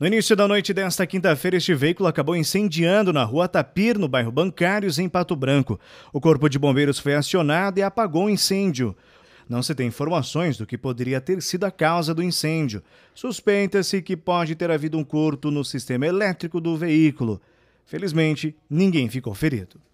No início da noite desta quinta-feira, este veículo acabou incendiando na rua Tapir, no bairro Bancários, em Pato Branco. O Corpo de Bombeiros foi acionado e apagou o incêndio. Não se tem informações do que poderia ter sido a causa do incêndio. Suspeita-se que pode ter havido um curto no sistema elétrico do veículo. Felizmente, ninguém ficou ferido.